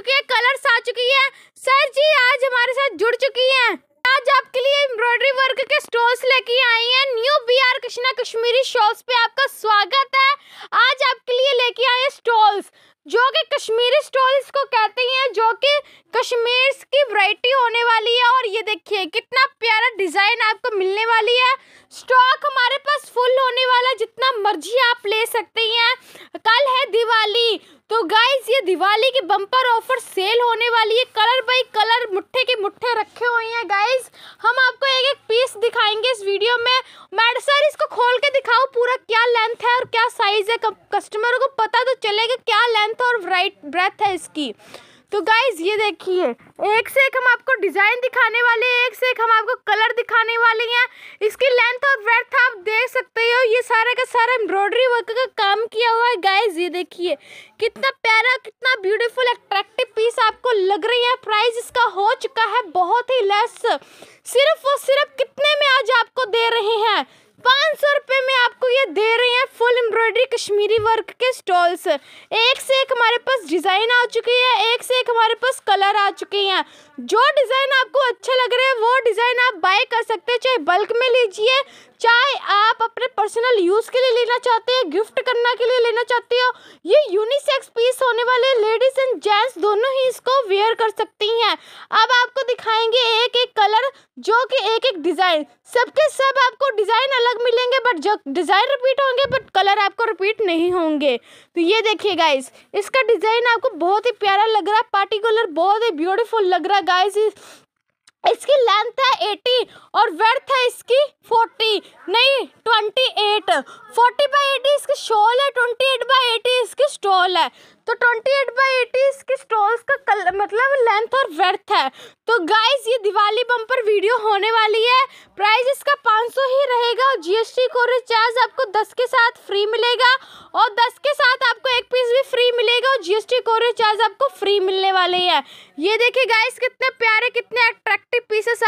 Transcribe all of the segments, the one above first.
चुकी है कलर्स आ चुकी है सर जी आज हमारे साथ जुड़ चुकी है आज आपके लिए एम्ब्रॉयडरी वर्क के स्टोर्स लेके आई हैं new BR R Krishna Kashmiri shawls पे आपका स्वागत है आज आपके लिए लेके आए स्टॉल्स जो कि कश्मीरी स्टॉल्स को कहते हैं जो कि कश्मीर की वैरायटी होने वाली है और ये देखिए कितना प्यारा डिज़ाइन आपको मिलने वाली है स्टॉक हमारे पास फुल होने वाला जितना मर्जी आप ले सकते हैं कल है दिवाली तो गाइज ये दिवाली के बम्पर ऑफर सेल होने वाली है कलर बाई कलर मुट्ठे के मुट्ठे रखे हुए हैं गाइज हम आपको एक एक पीस दिखाएंगे इस वीडियो में मैड सर इसको खोल के दिखाओ पूरा क्या लेंथ है और क्या साइज़ है कस्टमरों को पता तो चलेगा क्या लेंथ और ब्रेथ है इसकी तो गाइज ये देखिए एक से एक हम आपको डिज़ाइन दिखाने वाले हैं एक से एक हम आपको कलर दिखाने वाले हैं इसकी लेंथ और ब्रेथ आप देख सकते हो ये सारे का सारा एम्ब्रॉयडरी वर्क का काम किया हुआ है गाइज ये देखिए कितना प्यारा कितना ब्यूटीफुल अट्रैक्टिव पीस आपको लग रही है प्राइस इसका हो चुका है बहुत ही लेस सिर्फ और सिर्फ कितने में आज आपको दे रहे हैं पाँच सौ एम्ब्रॉयडरी कश्मीरी वर्क के स्टॉल्स एक से एक हमारे पास डिज़ाइन आ चुकी है एक से एक हमारे पास कलर आ चुके हैं जो डिज़ाइन आपको अच्छा लग रहा है वो डिज़ाइन आप बाय कर सकते हैं चाहे बल्क में लीजिए चाहे आप अपने पर्सनल यूज़ के लिए लेना चाहते हैं गिफ्ट करना के लिए लेना चाहते हो ये यूनिसेक्स पीस जेंट्स दोनों ही इसको वेयर कर सकती हैं अब आपको दिखाएंगे एक एक कलर जो कि एक एक डिज़ाइन सबके सब आपको डिज़ाइन अलग मिलेंगे बट जो डिज़ाइन रिपीट होंगे बट कलर आपको रिपीट नहीं होंगे तो ये देखिए गाइस इसका डिज़ाइन आपको बहुत ही प्यारा लग रहा है पार्टिकुलर बहुत ही ब्यूटीफुल लग रहा है गाइस इसकी लेंथ है एटी और वर्थ है इसकी फोर्टी नहीं twenty eight forty by eighty इसकी शॉल है ट्वेंटी एट बाई एटी इसकी स्टॉल है तो ट्वेंटी एट बाई एटी इसकी स्टॉल्स का कल मतलब लेंथ और वर्थ है तो गाइस ये दिवाली बम्पर वीडियो होने वाली है प्राइस इसका पाँच सौ ही रहेगा और जीएसटी को रिचार्ज आपको दस के साथ फ्री मिलेगा और दस के साथ आपको एक पीस भी फ्री मिलेगा और जीएसटी को रिचार्ज आपको फ्री मिलने वाली है ये देखिए गाइस कितने प्यारे कितने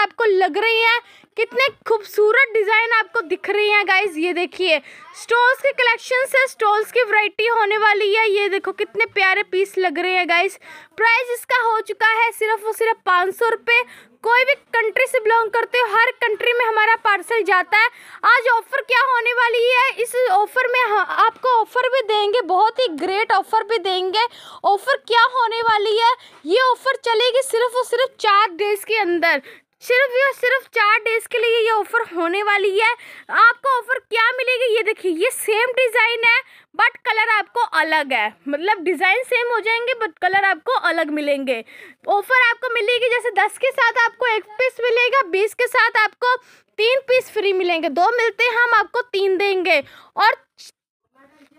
आपको लग रही हैं कितने खूबसूरत डिज़ाइन आपको दिख रही हैं गाइज ये देखिए स्टोल्स के कलेक्शन से स्टोल्स की वैरायटी होने वाली है ये देखो कितने प्यारे पीस लग रहे हैं गाइज प्राइस इसका हो चुका है सिर्फ और सिर्फ पाँच सौ रुपये कोई भी कंट्री से बिलोंग करते हो हर कंट्री में हमारा पार्सल जाता है आज ऑफ़र क्या होने वाली है इस ऑफ़र में आपको ऑफ़र भी देंगे बहुत ही ग्रेट ऑफ़र भी देंगे ऑफ़र क्या होने वाली है ये ऑफ़र चलेगी सिर्फ और सिर्फ चार डेज़ के अंदर सिर्फ या सिर्फ चार डेज़ के लिए ये ऑफ़र होने वाली है आपको ऑफ़र क्या मिलेगी ये देखिए ये सेम डिज़ाइन है बट कलर आपको अलग है मतलब डिज़ाइन सेम हो जाएंगे बट कलर आपको अलग मिलेंगे ऑफ़र आपको मिलेगी जैसे दस के साथ आपको एक पीस मिलेगा बीस के साथ आपको तीन पीस फ्री मिलेंगे दो मिलते हैं हम आपको तीन देंगे और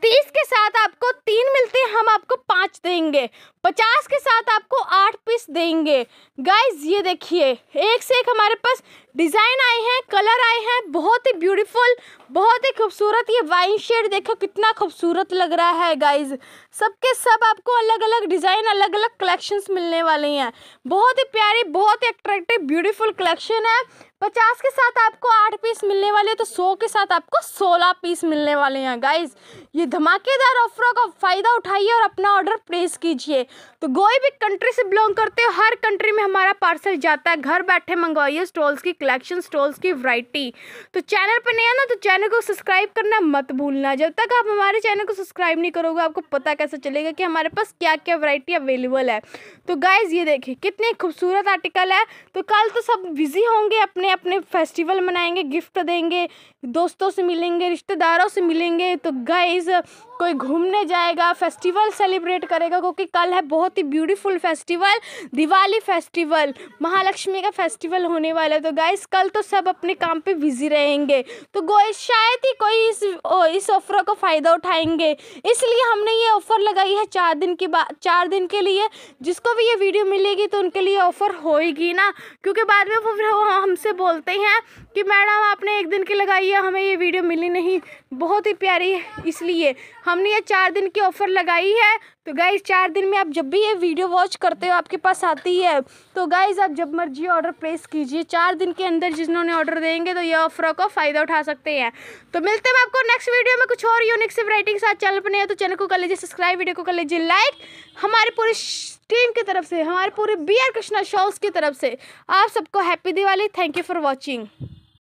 तीस के साथ आपको तीन मिलते हैं हम आपको पाँच देंगे पचास के साथ आपको आठ पीस देंगे गाइज ये देखिए एक से एक हमारे पास डिज़ाइन आए हैं कलर आए हैं बहुत ही ब्यूटीफुल बहुत ही खूबसूरत ये वाइन शेड देखो कितना खूबसूरत लग रहा है गाइज सबके सब आपको अलग अलग डिज़ाइन अलग अलग कलेक्शंस मिलने वाले हैं बहुत ही प्यारे बहुत ही अट्रैक्टिव ब्यूटीफुल कलेक्शन है पचास के साथ आपको आठ पीस मिलने वाले तो सौ के साथ आपको सोलह पीस मिलने वाले हैं गाइज ये धमाकेदार ऑफरों का फ़ायदा उठाइए और अपना ऑर्डर प्लेस कीजिए तो कोई भी कंट्री से बिलोंग करते हो हर कंट्री में हमारा पार्सल जाता है घर बैठे मंगवाइए स्टॉल्स की कलेक्शन स्टॉल्स की वराइटी तो चैनल पर नहीं आना तो चैनल को सब्सक्राइब करना मत भूलना जब तक आप हमारे चैनल को सब्सक्राइब नहीं करोगे आपको पता कैसे चलेगा कि हमारे पास क्या क्या वरायटी अवेलेबल है तो गाइज़ ये देखिए कितने खूबसूरत आर्टिकल है तो कल तो सब बिज़ी होंगे अपने अपने फेस्टिवल मनाएंगे गिफ्ट देंगे दोस्तों से मिलेंगे रिश्तेदारों से मिलेंगे तो गाइज कोई घूमने जाएगा फेस्टिवल सेलिब्रेट करेगा क्योंकि कल है बहुत ही beautiful festival Diwali festival Mahalakshmi का फेस्टिवल होने वाला है तो गाइज कल तो सब अपने काम पे बिजी रहेंगे तो गोइज शायद ही कोई इस ओ, इस ऑफर का फ़ायदा उठाएंगे इसलिए हमने ये ऑफ़र लगाई है चार दिन के बाद चार दिन के लिए जिसको भी ये वीडियो मिलेगी तो उनके लिए ऑफ़र होएगी ना क्योंकि बाद में वो हमसे बोलते हैं कि मैडम आपने एक दिन की लगाई है हमें ये वीडियो मिली नहीं बहुत ही प्यारी है इसलिए हमने ये चार दिन की ऑफ़र लगाई है तो गाइज चार दिन में आप जब भी ये वीडियो वॉच करते हो आपके पास आती है तो गाइज आप जब मर्जी ऑर्डर प्लेस कीजिए चार दिन के अंदर जिन्होंने ऑर्डर देंगे तो ये ऑफर का फ़ायदा उठा सकते हैं तो मिलते हैं आपको नेक्स्ट वीडियो में कुछ और यूनिक से वराइटी के साथ चैनल पर नहीं तो चैनल को कर लीजिए सब्सक्राइब वीडियो को कर लीजिए लाइक हमारे पूरी टीम की तरफ से हमारे पूरे बी आर कृष्णा शॉल्स की तरफ से आप सबको happy Diwali thank you for watching